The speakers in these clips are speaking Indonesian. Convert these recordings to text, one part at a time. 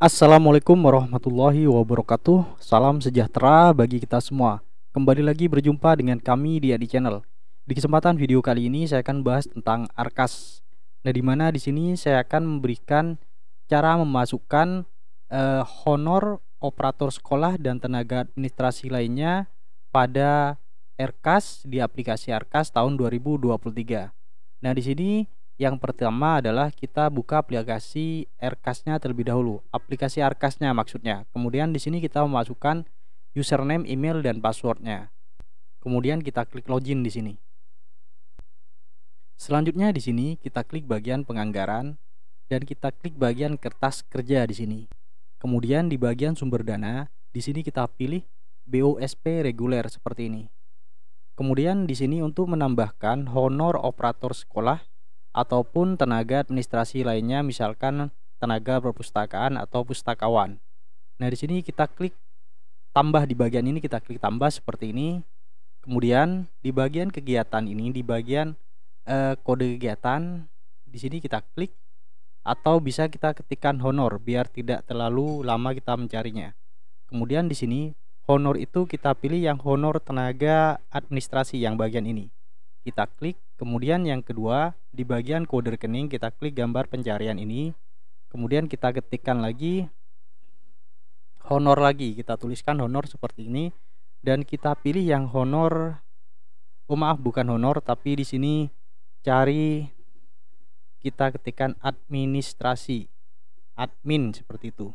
Assalamualaikum warahmatullahi wabarakatuh. Salam sejahtera bagi kita semua. Kembali lagi berjumpa dengan kami di Adi Channel. Di kesempatan video kali ini saya akan bahas tentang Arkas. Nah, di mana di sini saya akan memberikan cara memasukkan eh, honor operator sekolah dan tenaga administrasi lainnya pada Arkas di aplikasi Arkas tahun 2023. Nah, di sini yang pertama adalah kita buka aplikasi Aircast-nya terlebih dahulu, aplikasi Aircast-nya maksudnya. Kemudian di sini kita memasukkan username, email, dan passwordnya. Kemudian kita klik login di sini. Selanjutnya di sini kita klik bagian penganggaran dan kita klik bagian kertas kerja di sini. Kemudian di bagian sumber dana, di sini kita pilih BOSP reguler seperti ini. Kemudian di sini untuk menambahkan honor operator sekolah ataupun tenaga administrasi lainnya misalkan tenaga perpustakaan atau pustakawan. Nah, di sini kita klik tambah di bagian ini kita klik tambah seperti ini. Kemudian di bagian kegiatan ini di bagian eh, kode kegiatan di sini kita klik atau bisa kita ketikkan honor biar tidak terlalu lama kita mencarinya. Kemudian di sini honor itu kita pilih yang honor tenaga administrasi yang bagian ini kita klik. Kemudian yang kedua, di bagian kode rekening kita klik gambar pencarian ini. Kemudian kita ketikkan lagi honor lagi. Kita tuliskan honor seperti ini dan kita pilih yang honor Oh maaf, bukan honor tapi di sini cari kita ketikkan administrasi admin seperti itu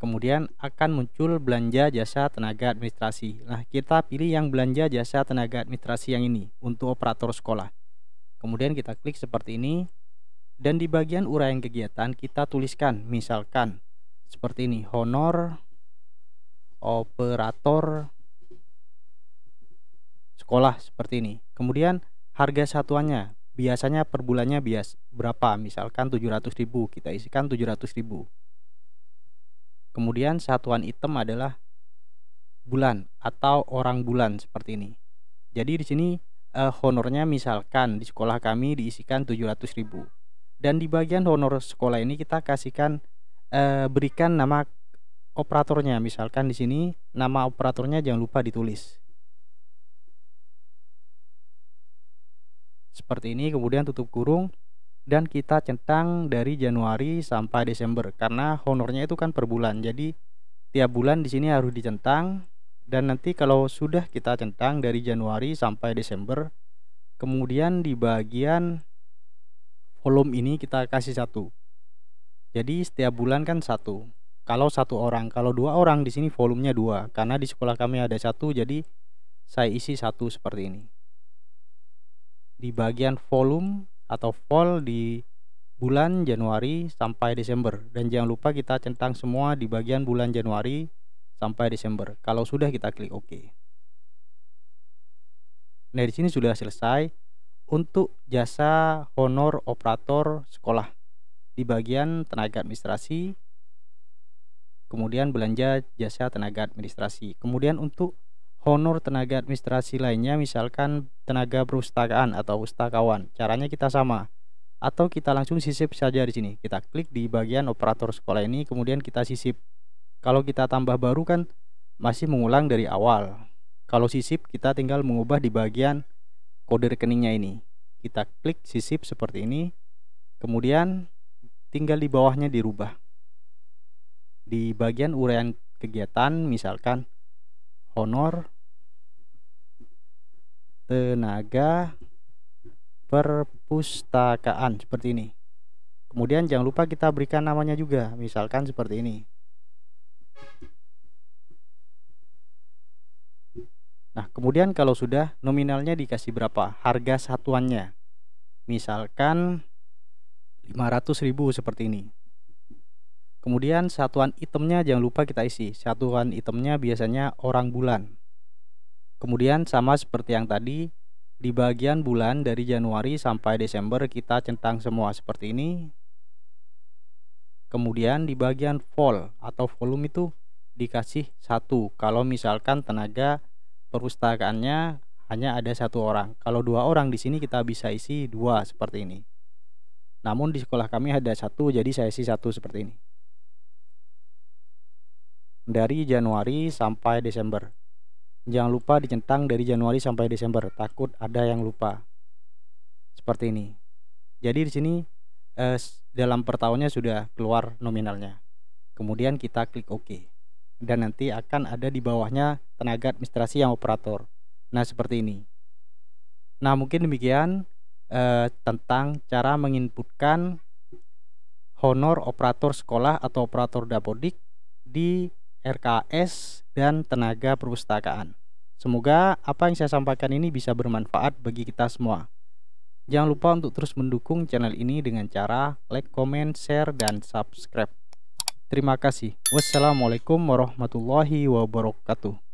kemudian akan muncul belanja jasa tenaga administrasi. Nah, kita pilih yang belanja jasa tenaga administrasi yang ini untuk operator sekolah. Kemudian kita klik seperti ini dan di bagian uraian kegiatan kita tuliskan misalkan seperti ini honor operator sekolah seperti ini. Kemudian harga satuannya biasanya per bulannya bias berapa? Misalkan 700.000, kita isikan 700.000. Kemudian satuan item adalah bulan atau orang bulan seperti ini. Jadi di sini eh, honornya misalkan di sekolah kami diisikan 700.000. Dan di bagian honor sekolah ini kita kasihkan eh, berikan nama operatornya. Misalkan di sini nama operatornya jangan lupa ditulis. Seperti ini kemudian tutup kurung dan kita centang dari Januari sampai Desember karena honornya itu kan per bulan. Jadi tiap bulan di sini harus dicentang dan nanti kalau sudah kita centang dari Januari sampai Desember kemudian di bagian volume ini kita kasih satu. Jadi setiap bulan kan satu. Kalau satu orang, kalau dua orang di sini volumenya dua karena di sekolah kami ada satu jadi saya isi satu seperti ini. Di bagian volume atau fall di bulan Januari sampai Desember dan jangan lupa kita centang semua di bagian bulan Januari sampai Desember. Kalau sudah kita klik OK. Nah, di sini sudah selesai untuk jasa honor operator sekolah di bagian tenaga administrasi kemudian belanja jasa tenaga administrasi. Kemudian untuk honor tenaga administrasi lainnya misalkan tenaga perpustakaan atau pustakawan. Caranya kita sama. Atau kita langsung sisip saja di sini. Kita klik di bagian operator sekolah ini, kemudian kita sisip. Kalau kita tambah baru kan masih mengulang dari awal. Kalau sisip kita tinggal mengubah di bagian kode rekeningnya ini. Kita klik sisip seperti ini. Kemudian tinggal di bawahnya dirubah. Di bagian uraian kegiatan misalkan honor tenaga perpustakaan seperti ini. Kemudian jangan lupa kita berikan namanya juga, misalkan seperti ini. Nah, kemudian kalau sudah nominalnya dikasih berapa? Harga satuannya. Misalkan 500.000 seperti ini. Kemudian satuan itemnya jangan lupa kita isi. Satuan itemnya biasanya orang bulan. Kemudian sama seperti yang tadi, di bagian bulan dari Januari sampai Desember kita centang semua seperti ini. Kemudian di bagian vol atau volume itu dikasih satu. Kalau misalkan tenaga perpustakaannya hanya ada satu orang. Kalau dua orang di sini kita bisa isi dua seperti ini. Namun di sekolah kami ada satu, jadi saya isi satu seperti ini. Dari Januari sampai Desember. Jangan lupa dicentang dari Januari sampai Desember, takut ada yang lupa. Seperti ini. Jadi di sini eh, dalam pertahunnya sudah keluar nominalnya. Kemudian kita klik OK. Dan nanti akan ada di bawahnya tenaga administrasi yang operator. Nah, seperti ini. Nah, mungkin demikian eh, tentang cara menginputkan honor operator sekolah atau operator dapodik di RKS, dan tenaga perpustakaan. Semoga apa yang saya sampaikan ini bisa bermanfaat bagi kita semua. Jangan lupa untuk terus mendukung channel ini dengan cara like, comment, share, dan subscribe. Terima kasih. Wassalamualaikum warahmatullahi wabarakatuh.